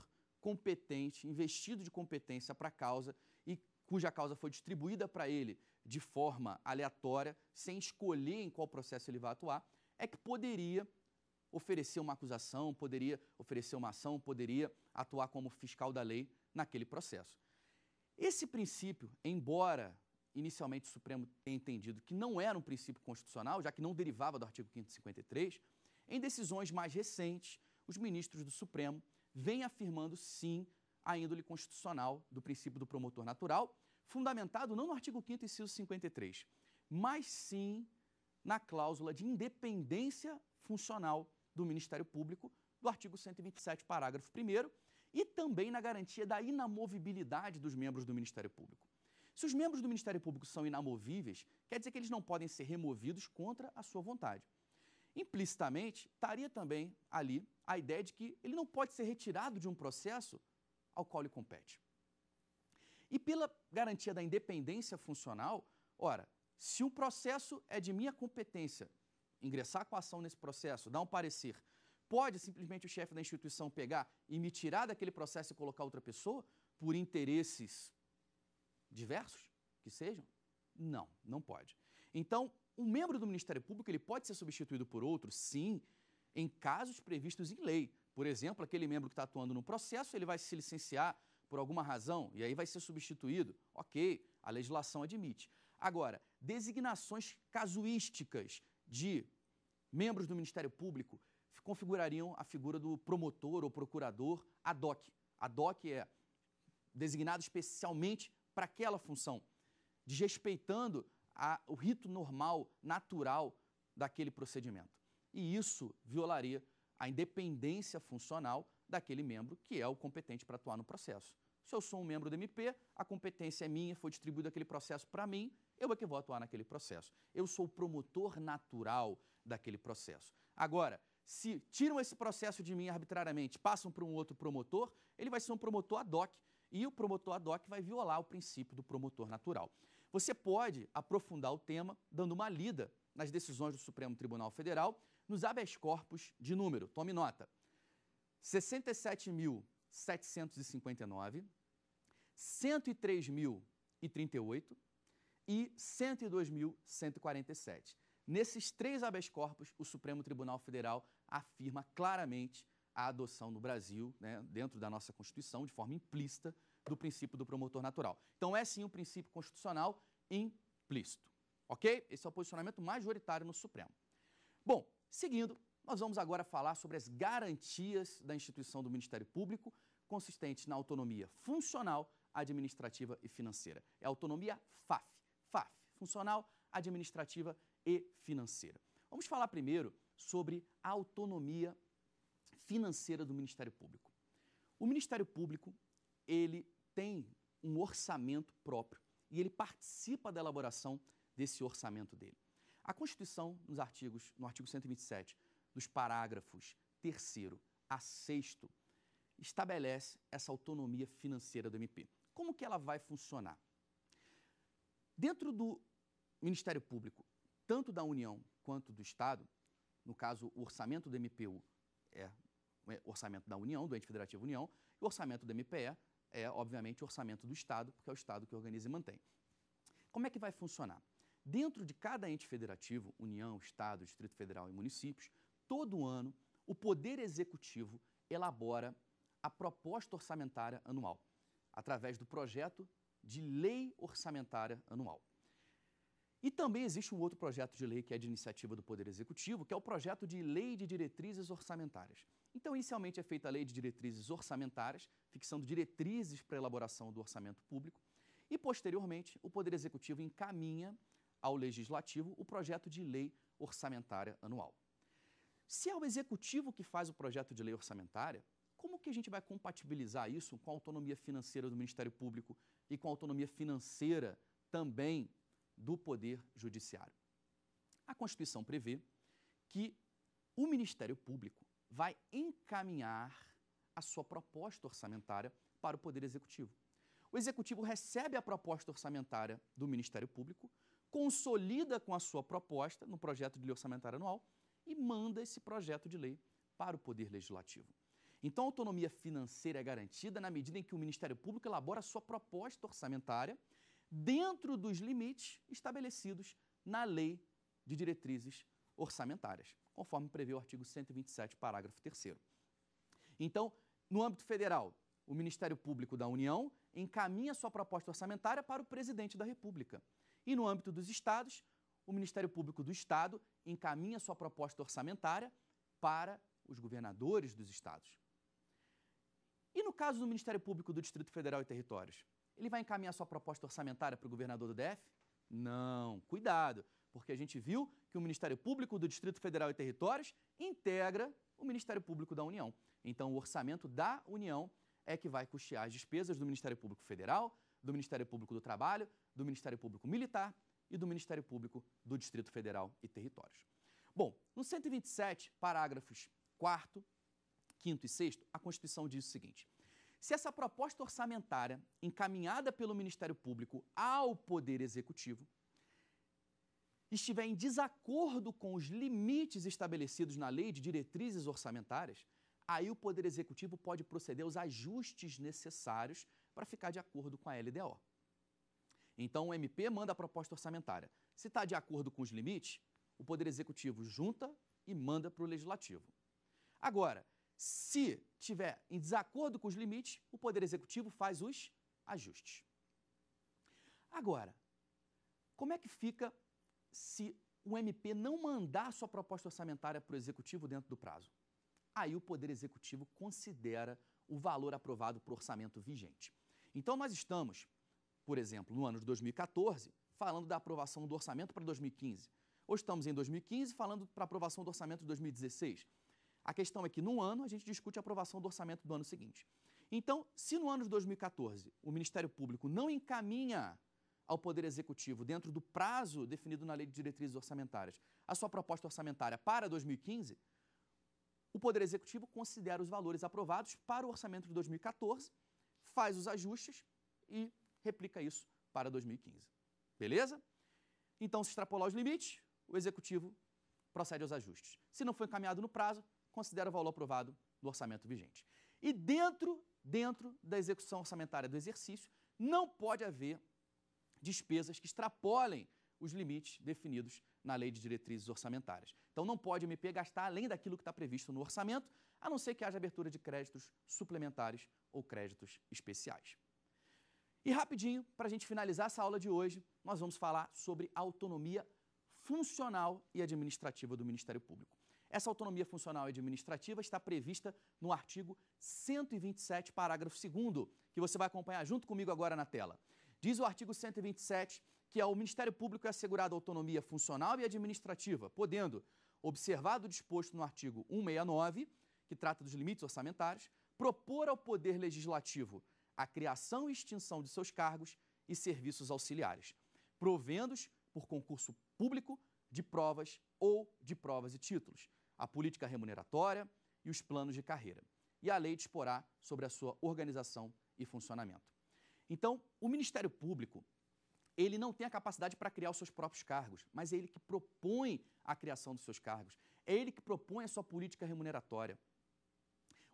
competente, investido de competência para a causa e cuja causa foi distribuída para ele de forma aleatória, sem escolher em qual processo ele vai atuar, é que poderia oferecer uma acusação, poderia oferecer uma ação, poderia atuar como fiscal da lei naquele processo. Esse princípio, embora inicialmente o Supremo tenha entendido que não era um princípio constitucional, já que não derivava do artigo 553, em decisões mais recentes, os ministros do Supremo vêm afirmando sim a índole constitucional do princípio do promotor natural, fundamentado não no artigo 5 inciso 53, mas sim na cláusula de independência funcional do Ministério Público do artigo 127, parágrafo 1 e também na garantia da inamovibilidade dos membros do Ministério Público. Se os membros do Ministério Público são inamovíveis, quer dizer que eles não podem ser removidos contra a sua vontade. Implicitamente, estaria também ali a ideia de que ele não pode ser retirado de um processo ao qual ele compete. E pela garantia da independência funcional, ora, se o processo é de minha competência, ingressar com a ação nesse processo, dar um parecer pode simplesmente o chefe da instituição pegar e me tirar daquele processo e colocar outra pessoa por interesses diversos que sejam? Não, não pode. Então, um membro do Ministério Público ele pode ser substituído por outro, sim, em casos previstos em lei. Por exemplo, aquele membro que está atuando no processo, ele vai se licenciar por alguma razão e aí vai ser substituído. Ok, a legislação admite. Agora, designações casuísticas de membros do Ministério Público configurariam a figura do promotor ou procurador ad hoc. Ad hoc é designado especialmente para aquela função, desrespeitando a, o rito normal, natural daquele procedimento. E isso violaria a independência funcional daquele membro que é o competente para atuar no processo. Se eu sou um membro do MP, a competência é minha, foi distribuído aquele processo para mim, eu é que vou atuar naquele processo. Eu sou o promotor natural daquele processo. Agora, se tiram esse processo de mim arbitrariamente, passam para um outro promotor, ele vai ser um promotor ad hoc e o promotor ad hoc vai violar o princípio do promotor natural. Você pode aprofundar o tema dando uma lida nas decisões do Supremo Tribunal Federal nos habeas corpus de número. Tome nota. 67.759, 103.038 e 102.147. Nesses três habeas corpus, o Supremo Tribunal Federal afirma claramente a adoção no Brasil, né, dentro da nossa Constituição, de forma implícita, do princípio do promotor natural. Então, é sim um princípio constitucional implícito. Ok? Esse é o posicionamento majoritário no Supremo. Bom, seguindo, nós vamos agora falar sobre as garantias da instituição do Ministério Público, consistentes na autonomia funcional, administrativa e financeira. É a autonomia FAF. FAF, funcional, administrativa e e financeira. Vamos falar primeiro sobre a autonomia financeira do Ministério Público. O Ministério Público, ele tem um orçamento próprio e ele participa da elaboração desse orçamento dele. A Constituição, nos artigos, no artigo 127, dos parágrafos 3 a 6 estabelece essa autonomia financeira do MP. Como que ela vai funcionar? Dentro do Ministério Público tanto da União quanto do Estado, no caso, o orçamento do MPU é o é orçamento da União, do ente federativo União, e o orçamento do MPE é, obviamente, o orçamento do Estado, porque é o Estado que organiza e mantém. Como é que vai funcionar? Dentro de cada ente federativo, União, Estado, Distrito Federal e municípios, todo ano o Poder Executivo elabora a proposta orçamentária anual, através do projeto de lei orçamentária anual. E também existe um outro projeto de lei que é de iniciativa do Poder Executivo, que é o projeto de Lei de Diretrizes Orçamentárias. Então, inicialmente é feita a Lei de Diretrizes Orçamentárias, fixando diretrizes para a elaboração do orçamento público, e posteriormente o Poder Executivo encaminha ao Legislativo o projeto de lei orçamentária anual. Se é o Executivo que faz o projeto de lei orçamentária, como que a gente vai compatibilizar isso com a autonomia financeira do Ministério Público e com a autonomia financeira também do Poder Judiciário. A Constituição prevê que o Ministério Público vai encaminhar a sua proposta orçamentária para o Poder Executivo. O Executivo recebe a proposta orçamentária do Ministério Público, consolida com a sua proposta no projeto de lei orçamentária anual e manda esse projeto de lei para o Poder Legislativo. Então, a autonomia financeira é garantida na medida em que o Ministério Público elabora a sua proposta orçamentária dentro dos limites estabelecidos na Lei de Diretrizes Orçamentárias, conforme prevê o artigo 127, parágrafo 3. Então, no âmbito federal, o Ministério Público da União encaminha sua proposta orçamentária para o presidente da República. E no âmbito dos estados, o Ministério Público do Estado encaminha sua proposta orçamentária para os governadores dos estados. E no caso do Ministério Público do Distrito Federal e Territórios? Ele vai encaminhar sua proposta orçamentária para o governador do DF? Não, cuidado, porque a gente viu que o Ministério Público do Distrito Federal e Territórios integra o Ministério Público da União. Então, o orçamento da União é que vai custear as despesas do Ministério Público Federal, do Ministério Público do Trabalho, do Ministério Público Militar e do Ministério Público do Distrito Federal e Territórios. Bom, no 127, parágrafos 4, 5 e 6, a Constituição diz o seguinte: se essa proposta orçamentária encaminhada pelo Ministério Público ao Poder Executivo estiver em desacordo com os limites estabelecidos na lei de diretrizes orçamentárias, aí o Poder Executivo pode proceder aos ajustes necessários para ficar de acordo com a LDO. Então, o MP manda a proposta orçamentária. Se está de acordo com os limites, o Poder Executivo junta e manda para o Legislativo. Agora, se tiver em desacordo com os limites, o Poder Executivo faz os ajustes. Agora, como é que fica se o MP não mandar sua proposta orçamentária para o Executivo dentro do prazo? Aí o Poder Executivo considera o valor aprovado para o orçamento vigente. Então, nós estamos, por exemplo, no ano de 2014, falando da aprovação do orçamento para 2015. Ou estamos em 2015 falando para aprovação do orçamento de 2016. A questão é que, num ano, a gente discute a aprovação do orçamento do ano seguinte. Então, se no ano de 2014 o Ministério Público não encaminha ao Poder Executivo, dentro do prazo definido na Lei de Diretrizes Orçamentárias, a sua proposta orçamentária para 2015, o Poder Executivo considera os valores aprovados para o orçamento de 2014, faz os ajustes e replica isso para 2015. Beleza? Então, se extrapolar os limites, o Executivo procede aos ajustes. Se não foi encaminhado no prazo, considera o valor aprovado do orçamento vigente. E dentro, dentro da execução orçamentária do exercício, não pode haver despesas que extrapolem os limites definidos na Lei de Diretrizes Orçamentárias. Então, não pode o MP gastar além daquilo que está previsto no orçamento, a não ser que haja abertura de créditos suplementares ou créditos especiais. E rapidinho, para a gente finalizar essa aula de hoje, nós vamos falar sobre autonomia funcional e administrativa do Ministério Público. Essa autonomia funcional e administrativa está prevista no artigo 127, parágrafo 2, que você vai acompanhar junto comigo agora na tela. Diz o artigo 127 que ao é Ministério Público é assegurada autonomia funcional e administrativa, podendo, observado o disposto no artigo 169, que trata dos limites orçamentários, propor ao Poder Legislativo a criação e extinção de seus cargos e serviços auxiliares, provendos por concurso público de provas ou de provas e títulos a política remuneratória e os planos de carreira. E a lei disporá sobre a sua organização e funcionamento. Então, o Ministério Público, ele não tem a capacidade para criar os seus próprios cargos, mas é ele que propõe a criação dos seus cargos. É ele que propõe a sua política remuneratória.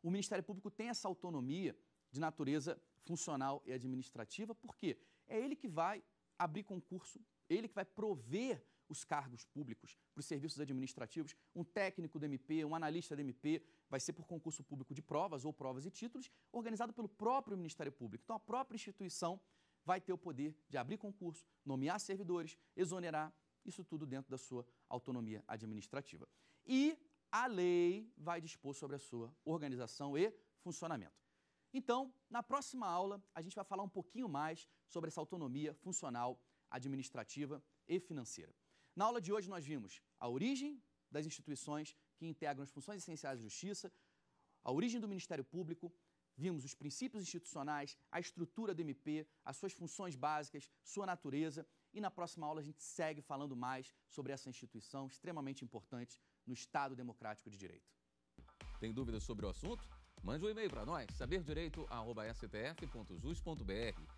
O Ministério Público tem essa autonomia de natureza funcional e administrativa, porque é ele que vai abrir concurso, ele que vai prover os cargos públicos, para os serviços administrativos. Um técnico do MP, um analista do MP, vai ser por concurso público de provas ou provas e títulos, organizado pelo próprio Ministério Público. Então, a própria instituição vai ter o poder de abrir concurso, nomear servidores, exonerar, isso tudo dentro da sua autonomia administrativa. E a lei vai dispor sobre a sua organização e funcionamento. Então, na próxima aula, a gente vai falar um pouquinho mais sobre essa autonomia funcional, administrativa e financeira. Na aula de hoje nós vimos a origem das instituições que integram as funções essenciais da justiça, a origem do Ministério Público, vimos os princípios institucionais, a estrutura do MP, as suas funções básicas, sua natureza, e na próxima aula a gente segue falando mais sobre essa instituição extremamente importante no Estado Democrático de Direito. Tem dúvidas sobre o assunto? Mande um e-mail para nós, saberdireito.stf.jus.br